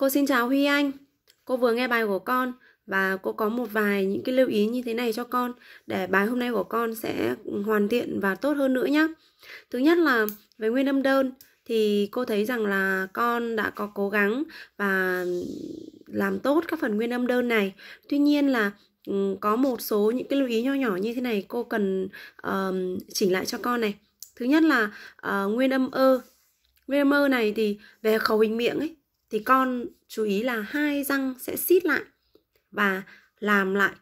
Cô xin chào Huy Anh. Cô vừa nghe bài của con và cô có một vài những cái lưu ý như thế này cho con để bài hôm nay của con sẽ hoàn thiện và tốt hơn nữa nhé. Thứ nhất là về nguyên âm đơn thì cô thấy rằng là con đã có cố gắng và làm tốt các phần nguyên âm đơn này. Tuy nhiên là ừ, có một số những cái lưu ý nhỏ nhỏ như thế này cô cần um, chỉnh lại cho con này. Thứ nhất là uh, nguyên âm ơ. Nguyên âm ơ này thì về khẩu hình miệng ấy thì con chú ý là hai răng sẽ xít lại và làm lại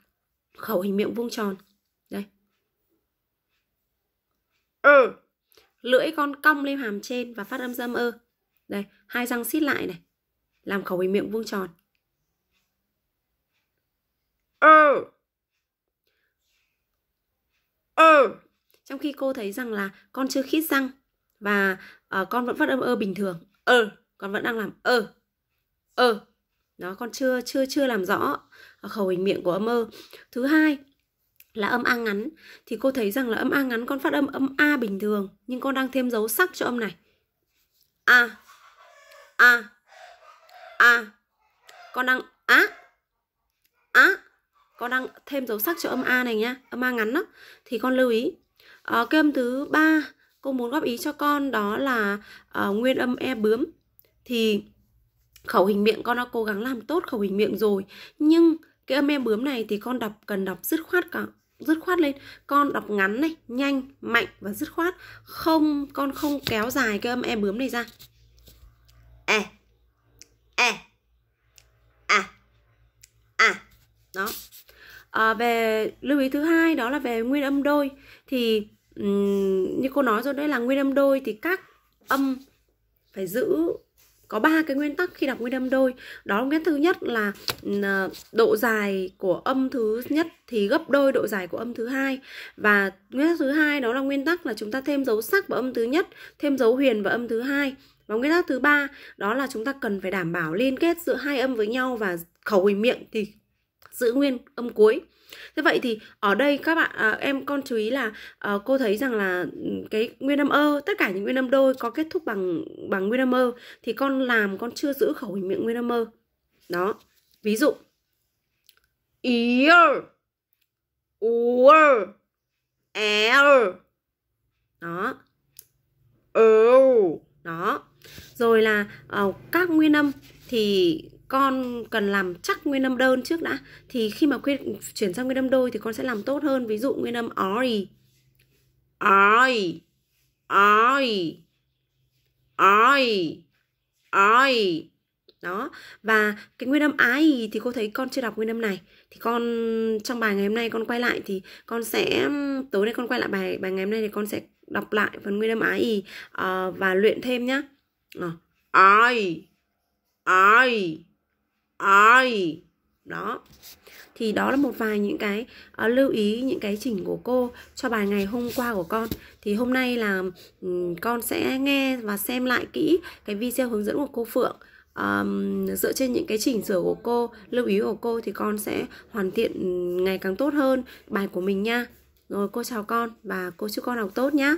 khẩu hình miệng vuông tròn. Đây. Ơ. Ừ. Lưỡi con cong lên hàm trên và phát âm dâm ơ. Đây, hai răng xít lại này. Làm khẩu hình miệng vuông tròn. Ơ. Ừ. Ơ. Ừ. Trong khi cô thấy rằng là con chưa khít răng và uh, con vẫn phát âm ơ bình thường. Ơ, con vẫn đang làm ơ ờ nó con chưa chưa chưa làm rõ khẩu hình miệng của âm ơ thứ hai là âm a ngắn thì cô thấy rằng là âm a ngắn con phát âm âm a bình thường nhưng con đang thêm dấu sắc cho âm này a a a con đang á á con đang thêm dấu sắc cho âm a này nhá âm a ngắn đó thì con lưu ý à, cái âm thứ ba cô muốn góp ý cho con đó là à, nguyên âm e bướm thì khẩu hình miệng con đã cố gắng làm tốt khẩu hình miệng rồi nhưng cái âm em bướm này thì con đọc cần đọc dứt khoát cả dứt khoát lên con đọc ngắn này nhanh mạnh và dứt khoát không con không kéo dài cái âm em bướm này ra e e à à đó à, về lưu ý thứ hai đó là về nguyên âm đôi thì um, như cô nói rồi đấy là nguyên âm đôi thì các âm phải giữ có ba cái nguyên tắc khi đọc nguyên âm đôi đó là nguyên tắc thứ nhất là độ dài của âm thứ nhất thì gấp đôi độ dài của âm thứ hai và nguyên tắc thứ hai đó là nguyên tắc là chúng ta thêm dấu sắc vào âm thứ nhất thêm dấu huyền vào âm thứ hai và nguyên tắc thứ ba đó là chúng ta cần phải đảm bảo liên kết giữa hai âm với nhau và khẩu hình miệng thì giữ nguyên âm cuối như vậy thì ở đây các bạn à, em con chú ý là à, cô thấy rằng là ừ, cái nguyên âm ơ tất cả những nguyên âm đôi có kết thúc bằng bằng nguyên âm ơ thì con làm con chưa giữ khẩu hình miệng nguyên âm ơ. Đó. Ví dụ ear or l đó o đó rồi là uh, các nguyên âm thì con cần làm chắc nguyên âm đơn trước đã thì khi mà quyết chuyển sang nguyên âm đôi thì con sẽ làm tốt hơn ví dụ nguyên âm oi oi oi oi oi đó và cái nguyên âm ái thì cô thấy con chưa đọc nguyên âm này thì con trong bài ngày hôm nay con quay lại thì con sẽ tối nay con quay lại bài bài ngày hôm nay thì con sẽ đọc lại phần nguyên âm ái ý ờ, uh, và luyện thêm nhá ai ờ. ai I đó thì đó là một vài những cái uh, lưu ý những cái chỉnh của cô cho bài ngày hôm qua của con thì hôm nay là um, con sẽ nghe và xem lại kỹ cái video hướng dẫn của cô phượng um, dựa trên những cái chỉnh sửa của cô lưu ý của cô thì con sẽ hoàn thiện ngày càng tốt hơn bài của mình nha rồi cô chào con và cô chúc con học tốt nhé